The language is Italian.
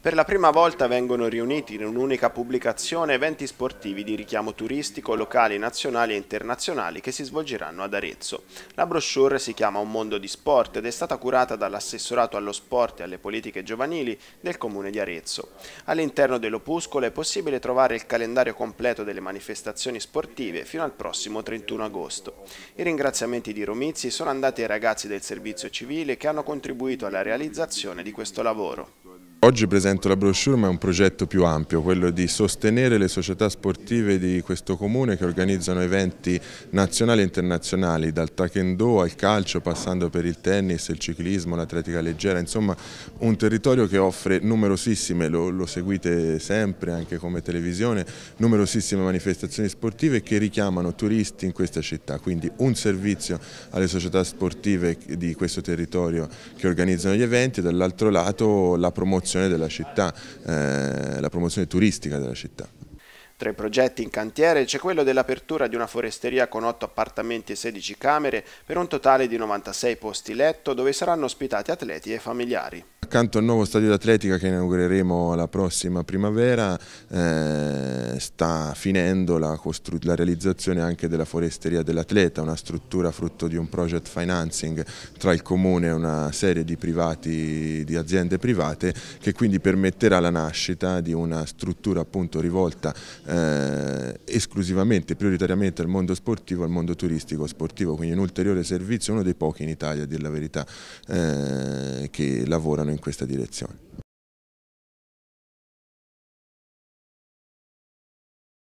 Per la prima volta vengono riuniti in un'unica pubblicazione eventi sportivi di richiamo turistico locali, nazionali e internazionali che si svolgeranno ad Arezzo. La brochure si chiama Un mondo di sport ed è stata curata dall'assessorato allo sport e alle politiche giovanili del comune di Arezzo. All'interno dell'opuscolo è possibile trovare il calendario completo delle manifestazioni sportive fino al prossimo 31 agosto. I ringraziamenti di Romizzi sono andati ai ragazzi del servizio civile che hanno contribuito alla realizzazione di questo lavoro. Oggi presento la brochure ma è un progetto più ampio, quello di sostenere le società sportive di questo comune che organizzano eventi nazionali e internazionali, dal taekwondo al calcio, passando per il tennis, il ciclismo, l'atletica leggera, insomma un territorio che offre numerosissime, lo, lo, seguite sempre anche come televisione, numerosissime manifestazioni sportive che richiamano turisti in questa città, quindi un servizio alle società sportive di questo territorio che organizzano gli eventi e dall'altro lato la promozione promozione della città, eh, la promozione turistica della città. Tra i progetti in cantiere c'è quello dell'apertura di una foresteria con 8 appartamenti e 16 camere per un totale di 96 posti letto dove saranno ospitati atleti e familiari. Accanto al nuovo stadio d'atletica che inaugureremo la prossima primavera, eh, sta finendo la, la, realizzazione anche della foresteria dell'atleta, una struttura frutto di un project financing tra il comune e una serie di, privati, di aziende private che quindi permetterà la nascita di una struttura appunto rivolta eh, esclusivamente, prioritariamente al mondo sportivo, al mondo turistico sportivo, quindi un ulteriore servizio, uno dei pochi in Italia a dire la verità, eh, che lavorano in questa direzione.